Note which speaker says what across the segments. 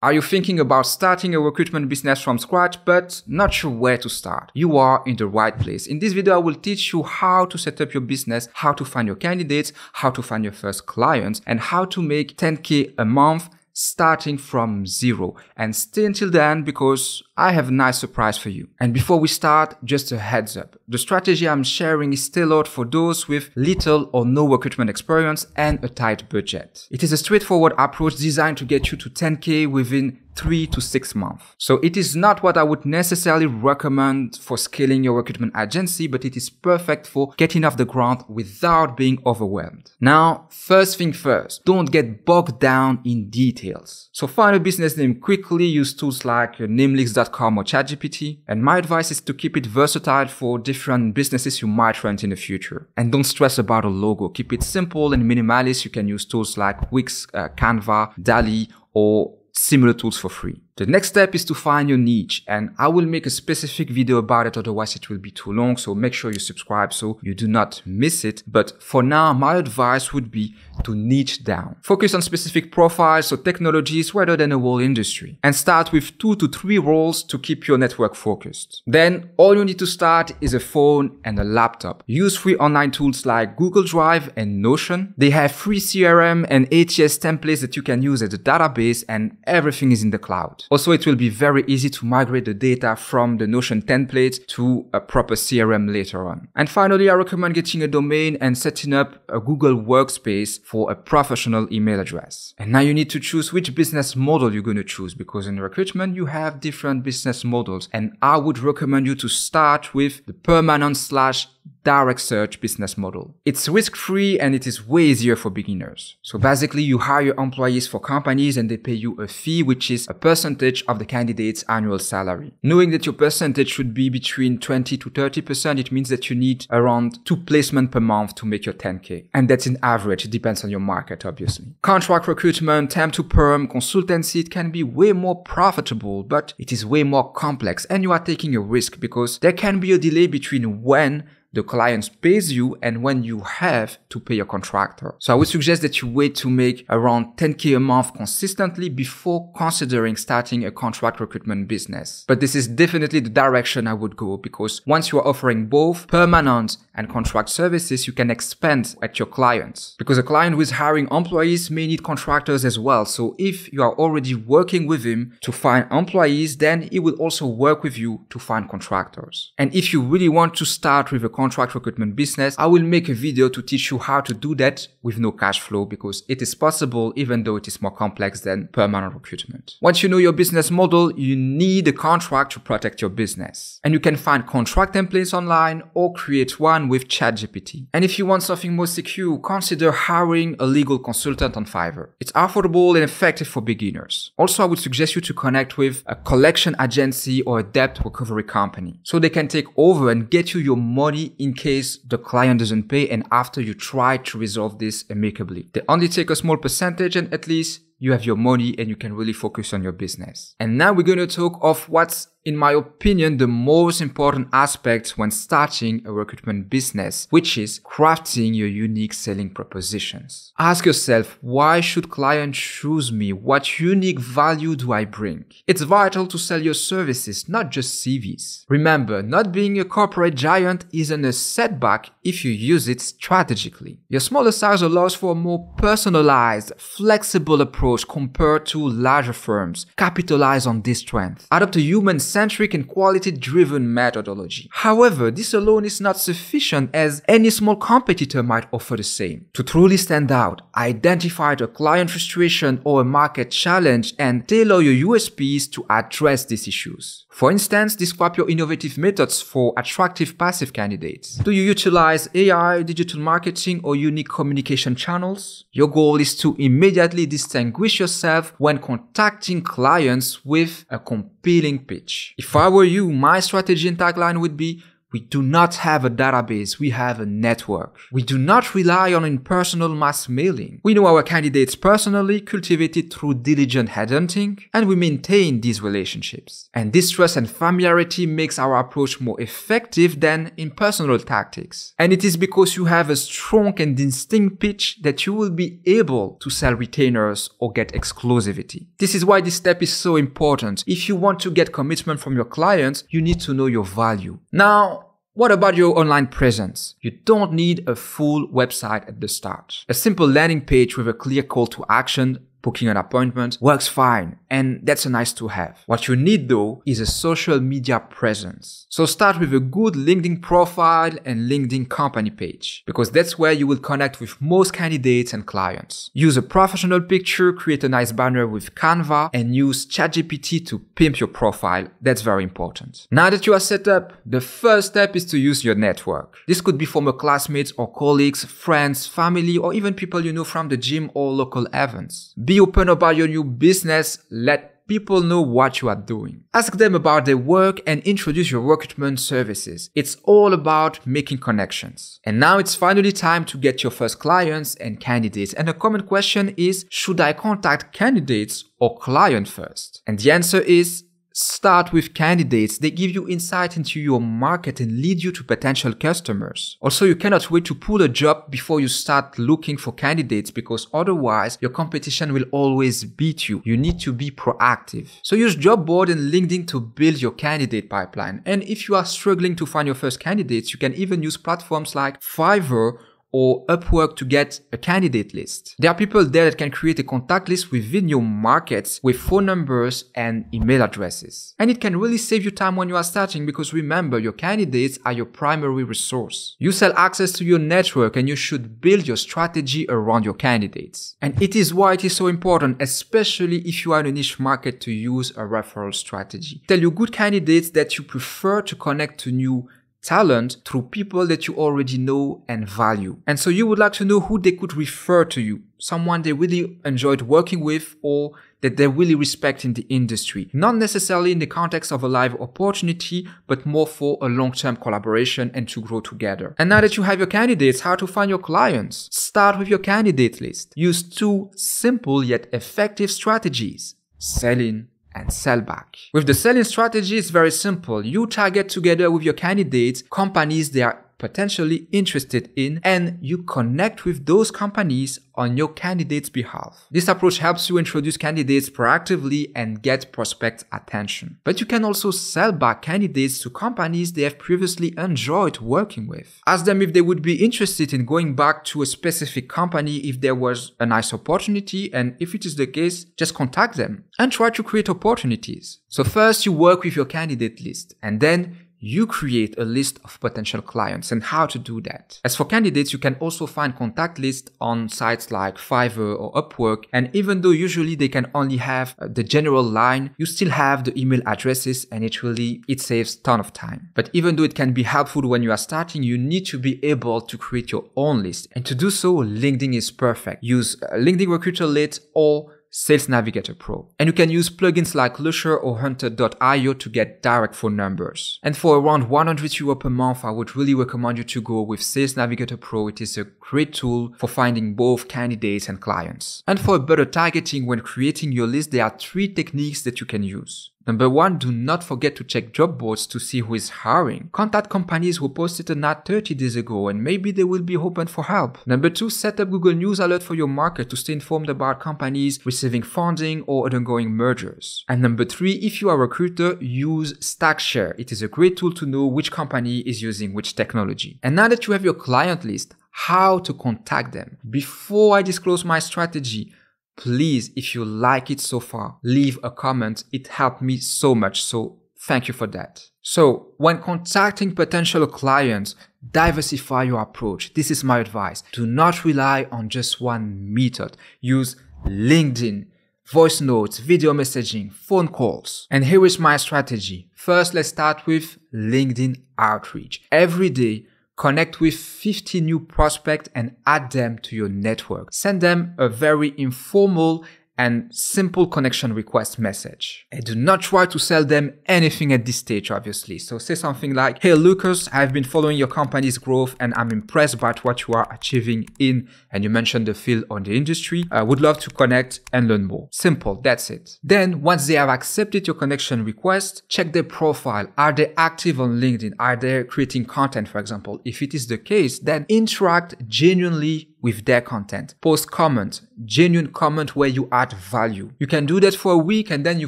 Speaker 1: Are you thinking about starting a recruitment business from scratch but not sure where to start? You are in the right place. In this video, I will teach you how to set up your business, how to find your candidates, how to find your first clients, and how to make 10k a month starting from zero. And stay until then because I have a nice surprise for you. And before we start, just a heads up. The strategy I'm sharing is tailored for those with little or no recruitment experience and a tight budget. It is a straightforward approach designed to get you to 10k within three to six months. So it is not what I would necessarily recommend for scaling your recruitment agency, but it is perfect for getting off the ground without being overwhelmed. Now, first thing first, don't get bogged down in details. So find a business name quickly, use tools like uh, namelix.com or ChatGPT. And my advice is to keep it versatile for different businesses you might rent in the future. And don't stress about a logo. Keep it simple and minimalist. You can use tools like Wix, uh, Canva, DALI, or similar tools for free. The next step is to find your niche and I will make a specific video about it otherwise it will be too long so make sure you subscribe so you do not miss it but for now my advice would be to niche down. Focus on specific profiles or technologies rather than a whole industry and start with two to three roles to keep your network focused. Then all you need to start is a phone and a laptop. Use free online tools like Google Drive and Notion. They have free CRM and ATS templates that you can use as a database and everything is in the cloud. Also, it will be very easy to migrate the data from the Notion template to a proper CRM later on. And finally, I recommend getting a domain and setting up a Google workspace for a professional email address. And now you need to choose which business model you're going to choose because in recruitment, you have different business models. And I would recommend you to start with the permanent slash direct search business model. It's risk free and it is way easier for beginners. So basically you hire employees for companies and they pay you a fee, which is a percentage of the candidate's annual salary. Knowing that your percentage should be between 20 to 30%, it means that you need around two placement per month to make your 10K. And that's an average. It depends on your market, obviously. Contract recruitment, temp to perm, consultancy, it can be way more profitable, but it is way more complex and you are taking a risk because there can be a delay between when the clients pays you and when you have to pay a contractor. So I would suggest that you wait to make around 10k a month consistently before considering starting a contract recruitment business. But this is definitely the direction I would go because once you are offering both permanent and contract services, you can expand at your clients. Because a client who is hiring employees may need contractors as well. So if you are already working with him to find employees, then he will also work with you to find contractors. And if you really want to start with a contract recruitment business. I will make a video to teach you how to do that with no cash flow because it is possible even though it is more complex than permanent recruitment. Once you know your business model, you need a contract to protect your business. And you can find contract templates online or create one with ChatGPT. And if you want something more secure, consider hiring a legal consultant on Fiverr. It's affordable and effective for beginners. Also, I would suggest you to connect with a collection agency or a debt recovery company so they can take over and get you your money in case the client doesn't pay and after you try to resolve this amicably. They only take a small percentage and at least you have your money and you can really focus on your business. And now we're going to talk of what's in my opinion, the most important aspect when starting a recruitment business, which is crafting your unique selling propositions. Ask yourself, why should clients choose me? What unique value do I bring? It's vital to sell your services, not just CVs. Remember, not being a corporate giant isn't a setback if you use it strategically. Your smaller size allows for a more personalized, flexible approach compared to larger firms. Capitalize on this strength. Adopt a human centric and quality driven methodology. However, this alone is not sufficient as any small competitor might offer the same. To truly stand out, identify the client frustration or a market challenge and tailor your USPs to address these issues. For instance, describe your innovative methods for attractive passive candidates. Do you utilize AI, digital marketing, or unique communication channels? Your goal is to immediately distinguish yourself when contacting clients with a competitor appealing pitch. If I were you, my strategy and tagline would be we do not have a database, we have a network. We do not rely on impersonal mass mailing. We know our candidates personally, cultivated through diligent headhunting, and we maintain these relationships. And this trust and familiarity makes our approach more effective than impersonal tactics. And it is because you have a strong and distinct pitch that you will be able to sell retainers or get exclusivity. This is why this step is so important. If you want to get commitment from your clients, you need to know your value. Now, what about your online presence? You don't need a full website at the start. A simple landing page with a clear call to action booking an appointment works fine and that's a nice to have. What you need though is a social media presence. So start with a good LinkedIn profile and LinkedIn company page because that's where you will connect with most candidates and clients. Use a professional picture, create a nice banner with Canva and use ChatGPT to pimp your profile. That's very important. Now that you are set up, the first step is to use your network. This could be former classmates or colleagues, friends, family, or even people you know from the gym or local events be open about your new business. Let people know what you are doing. Ask them about their work and introduce your recruitment services. It's all about making connections. And now it's finally time to get your first clients and candidates. And a common question is, should I contact candidates or client first? And the answer is start with candidates. They give you insight into your market and lead you to potential customers. Also, you cannot wait to pull a job before you start looking for candidates because otherwise your competition will always beat you. You need to be proactive. So use job board and LinkedIn to build your candidate pipeline. And if you are struggling to find your first candidates, you can even use platforms like Fiverr or Upwork to get a candidate list. There are people there that can create a contact list within your markets with phone numbers and email addresses. And it can really save you time when you are starting because remember, your candidates are your primary resource. You sell access to your network and you should build your strategy around your candidates. And it is why it is so important, especially if you are in a niche market to use a referral strategy. Tell your good candidates that you prefer to connect to new talent through people that you already know and value. And so you would like to know who they could refer to you, someone they really enjoyed working with or that they really respect in the industry. Not necessarily in the context of a live opportunity, but more for a long-term collaboration and to grow together. And now that you have your candidates, how to find your clients? Start with your candidate list. Use two simple yet effective strategies. Selling and sell back. With the selling strategy, it's very simple. You target together with your candidates companies they are potentially interested in and you connect with those companies on your candidate's behalf. This approach helps you introduce candidates proactively and get prospect attention. But you can also sell back candidates to companies they have previously enjoyed working with. Ask them if they would be interested in going back to a specific company if there was a nice opportunity and if it is the case, just contact them and try to create opportunities. So first you work with your candidate list and then you create a list of potential clients and how to do that. As for candidates, you can also find contact lists on sites like Fiverr or Upwork. And even though usually they can only have uh, the general line, you still have the email addresses and it really it saves ton of time. But even though it can be helpful when you are starting, you need to be able to create your own list. And to do so, LinkedIn is perfect. Use uh, LinkedIn Recruiter Lite or Sales Navigator Pro. And you can use plugins like Lusher or Hunter.io to get direct phone numbers. And for around 100 euro per month, I would really recommend you to go with Sales Navigator Pro. It is a great tool for finding both candidates and clients. And for better targeting when creating your list, there are three techniques that you can use. Number one, do not forget to check job boards to see who is hiring. Contact companies who posted an ad 30 days ago and maybe they will be open for help. Number two, set up Google News Alert for your market to stay informed about companies receiving funding or ongoing mergers. And number three, if you are a recruiter, use Stackshare. It is a great tool to know which company is using which technology. And now that you have your client list, how to contact them. Before I disclose my strategy, Please, if you like it so far, leave a comment. It helped me so much. So thank you for that. So when contacting potential clients, diversify your approach. This is my advice. Do not rely on just one method. Use LinkedIn, voice notes, video messaging, phone calls. And here is my strategy. First, let's start with LinkedIn outreach. Every day, Connect with 50 new prospects and add them to your network. Send them a very informal and simple connection request message. And do not try to sell them anything at this stage, obviously. So say something like, hey Lucas, I've been following your company's growth and I'm impressed by what you are achieving in, and you mentioned the field on the industry. I would love to connect and learn more. Simple, that's it. Then once they have accepted your connection request, check their profile. Are they active on LinkedIn? Are they creating content, for example? If it is the case, then interact genuinely with their content. Post comment, genuine comment where you add value. You can do that for a week and then you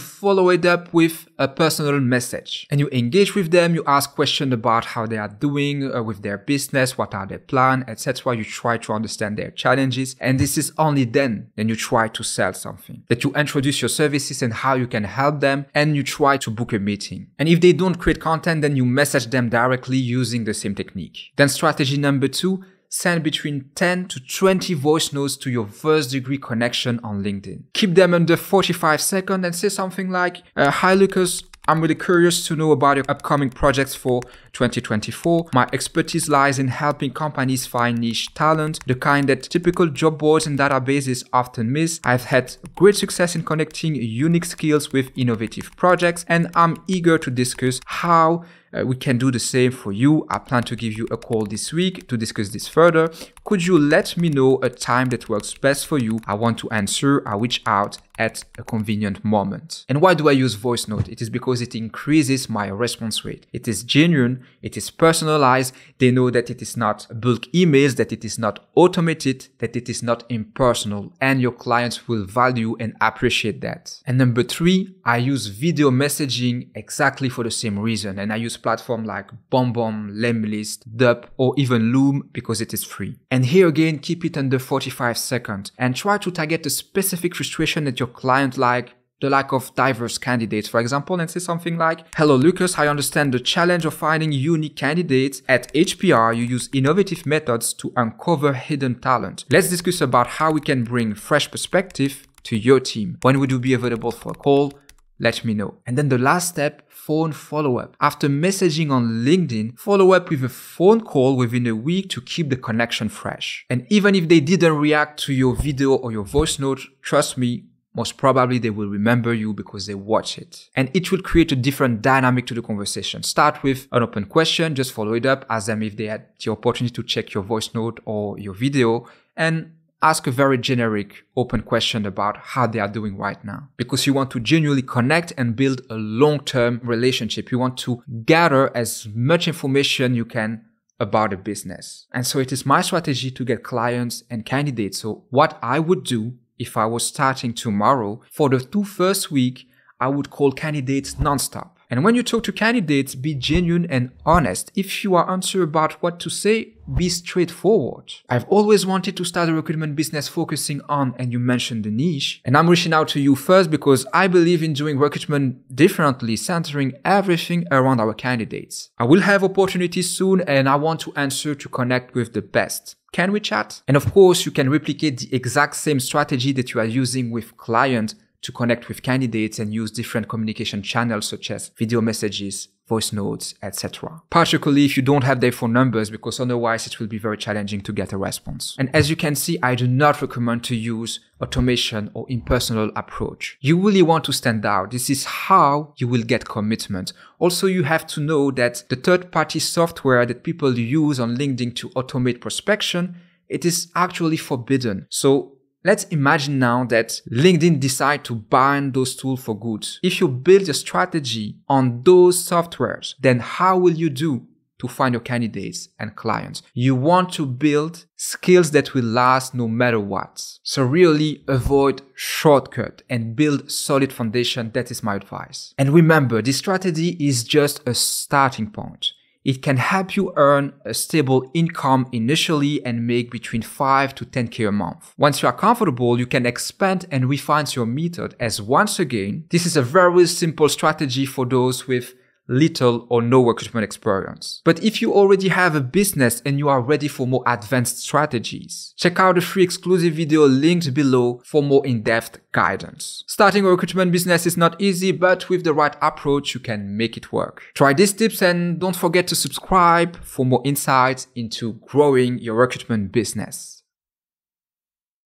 Speaker 1: follow it up with a personal message and you engage with them. You ask questions about how they are doing uh, with their business, what are their plans, etc. You try to understand their challenges. And this is only then, that you try to sell something that you introduce your services and how you can help them. And you try to book a meeting. And if they don't create content, then you message them directly using the same technique. Then strategy number two, send between 10 to 20 voice notes to your first degree connection on LinkedIn. Keep them under 45 seconds and say something like, uh, hi Lucas, I'm really curious to know about your upcoming projects for 2024. My expertise lies in helping companies find niche talent, the kind that typical job boards and databases often miss. I've had great success in connecting unique skills with innovative projects, and I'm eager to discuss how uh, we can do the same for you. I plan to give you a call this week to discuss this further. Could you let me know a time that works best for you? I want to answer, I reach out at a convenient moment. And why do I use voice note? It is because it increases my response rate. It is genuine, it is personalized, they know that it is not bulk emails, that it is not automated, that it is not impersonal, and your clients will value and appreciate that. And number three, I use video messaging exactly for the same reason, and I use platforms like BombBomb, Lemlist, Dup, or even Loom because it is free. And here again, keep it under 45 seconds and try to target a specific frustration that your client like the lack of diverse candidates, for example, and say something like, Hello Lucas, I understand the challenge of finding unique candidates. At HPR, you use innovative methods to uncover hidden talent. Let's discuss about how we can bring fresh perspective to your team. When would you be available for a call? Let me know. And then the last step, phone follow-up. After messaging on LinkedIn, follow up with a phone call within a week to keep the connection fresh. And even if they didn't react to your video or your voice note, trust me, most probably they will remember you because they watch it. And it will create a different dynamic to the conversation. Start with an open question, just follow it up, ask them if they had the opportunity to check your voice note or your video, and ask a very generic open question about how they are doing right now because you want to genuinely connect and build a long-term relationship you want to gather as much information you can about a business and so it is my strategy to get clients and candidates so what i would do if I was starting tomorrow, for the two first week, I would call candidates nonstop. And when you talk to candidates, be genuine and honest. If you are unsure about what to say, be straightforward. I've always wanted to start a recruitment business focusing on, and you mentioned the niche. And I'm reaching out to you first because I believe in doing recruitment differently, centering everything around our candidates. I will have opportunities soon and I want to answer to connect with the best. Can we chat? And of course, you can replicate the exact same strategy that you are using with clients to connect with candidates and use different communication channels such as video messages, voice notes, etc. Particularly if you don't have their phone numbers because otherwise it will be very challenging to get a response. And as you can see, I do not recommend to use automation or impersonal approach. You really want to stand out. This is how you will get commitment. Also, you have to know that the third party software that people use on LinkedIn to automate prospection it is actually forbidden. So Let's imagine now that LinkedIn decide to ban those tools for good. If you build your strategy on those softwares, then how will you do to find your candidates and clients? You want to build skills that will last no matter what. So really avoid shortcut and build solid foundation. That is my advice. And remember, this strategy is just a starting point. It can help you earn a stable income initially and make between 5 to 10k a month. Once you are comfortable, you can expand and refine your method as once again, this is a very simple strategy for those with little or no recruitment experience. But if you already have a business and you are ready for more advanced strategies, check out the free exclusive video linked below for more in-depth guidance. Starting a recruitment business is not easy, but with the right approach, you can make it work. Try these tips and don't forget to subscribe for more insights into growing your recruitment business.